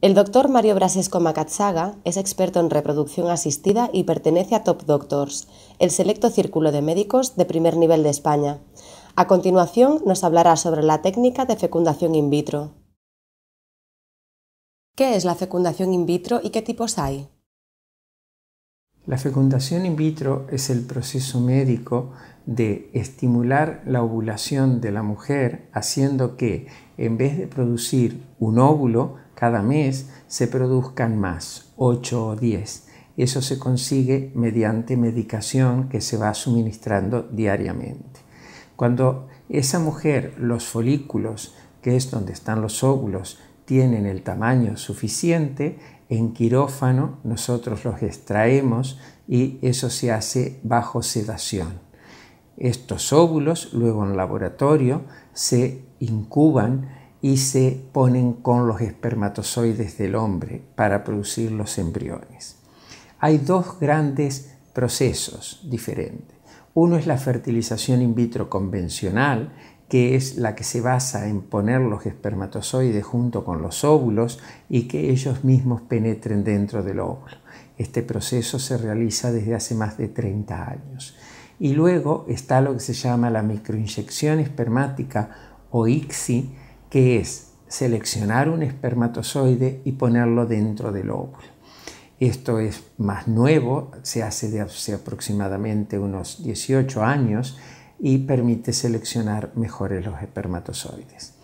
El doctor Mario Brasesco Macachaga es experto en reproducción asistida y pertenece a Top Doctors, el selecto círculo de médicos de primer nivel de España. A continuación nos hablará sobre la técnica de fecundación in vitro. ¿Qué es la fecundación in vitro y qué tipos hay? La fecundación in vitro es el proceso médico de estimular la ovulación de la mujer haciendo que, en vez de producir un óvulo cada mes, se produzcan más, 8 o 10. Eso se consigue mediante medicación que se va suministrando diariamente. Cuando esa mujer, los folículos, que es donde están los óvulos, tienen el tamaño suficiente, en quirófano, nosotros los extraemos y eso se hace bajo sedación. Estos óvulos luego en laboratorio se incuban y se ponen con los espermatozoides del hombre para producir los embriones. Hay dos grandes procesos diferentes. Uno es la fertilización in vitro convencional, que es la que se basa en poner los espermatozoides junto con los óvulos y que ellos mismos penetren dentro del óvulo. Este proceso se realiza desde hace más de 30 años. Y luego está lo que se llama la microinyección espermática o ICSI, que es seleccionar un espermatozoide y ponerlo dentro del óvulo. Esto es más nuevo, se hace de hace aproximadamente unos 18 años y permite seleccionar mejores los espermatozoides.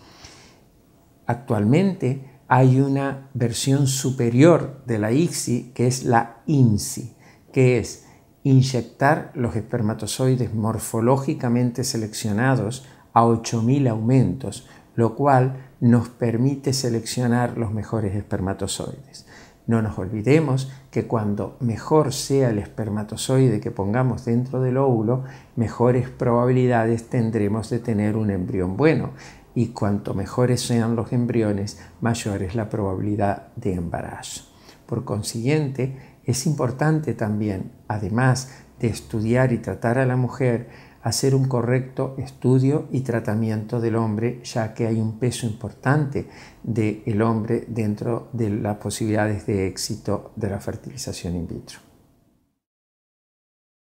Actualmente hay una versión superior de la ICSI que es la INSI, que es inyectar los espermatozoides morfológicamente seleccionados a 8.000 aumentos, lo cual nos permite seleccionar los mejores espermatozoides. No nos olvidemos que cuando mejor sea el espermatozoide que pongamos dentro del óvulo, mejores probabilidades tendremos de tener un embrión bueno y cuanto mejores sean los embriones, mayor es la probabilidad de embarazo. Por consiguiente, es importante también, además de estudiar y tratar a la mujer, hacer un correcto estudio y tratamiento del hombre, ya que hay un peso importante del hombre dentro de las posibilidades de éxito de la fertilización in vitro.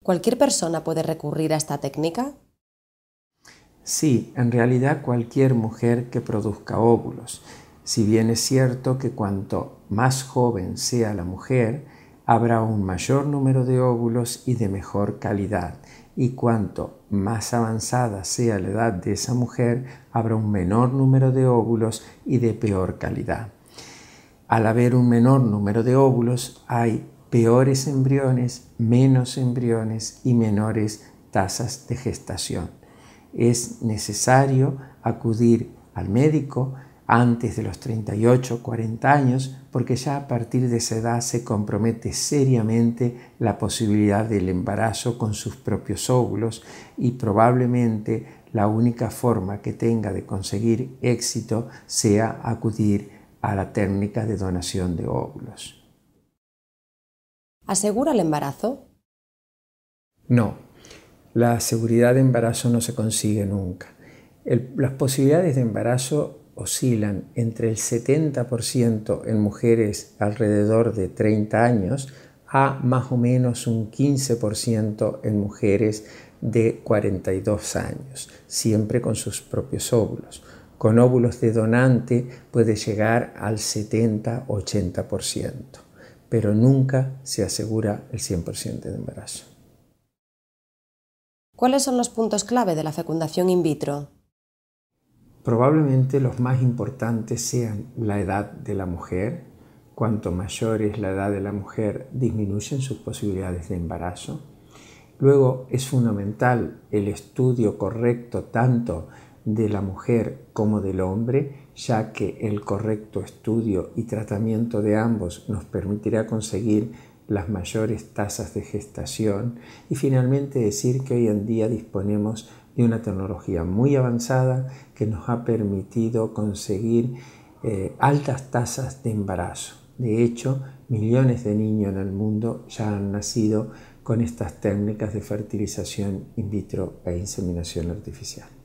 ¿Cualquier persona puede recurrir a esta técnica? Sí, en realidad cualquier mujer que produzca óvulos. Si bien es cierto que cuanto más joven sea la mujer, habrá un mayor número de óvulos y de mejor calidad y cuanto más avanzada sea la edad de esa mujer, habrá un menor número de óvulos y de peor calidad. Al haber un menor número de óvulos, hay peores embriones, menos embriones y menores tasas de gestación. Es necesario acudir al médico antes de los 38, 40 años, porque ya a partir de esa edad se compromete seriamente la posibilidad del embarazo con sus propios óvulos y probablemente la única forma que tenga de conseguir éxito sea acudir a la técnica de donación de óvulos. ¿Asegura el embarazo? No, la seguridad de embarazo no se consigue nunca. las posibilidades de embarazo oscilan entre el 70% en mujeres alrededor de 30 años a más o menos un 15% en mujeres de 42 años, siempre con sus propios óvulos. Con óvulos de donante puede llegar al 70-80%, pero nunca se asegura el 100% de embarazo. ¿Cuáles son los puntos clave de la fecundación in vitro? Probablemente los más importantes sean la edad de la mujer. Cuanto mayor es la edad de la mujer, disminuyen sus posibilidades de embarazo. Luego es fundamental el estudio correcto tanto de la mujer como del hombre, ya que el correcto estudio y tratamiento de ambos nos permitirá conseguir las mayores tasas de gestación y finalmente decir que hoy en día disponemos y una tecnología muy avanzada que nos ha permitido conseguir eh, altas tasas de embarazo. De hecho, millones de niños en el mundo ya han nacido con estas técnicas de fertilización in vitro e inseminación artificial.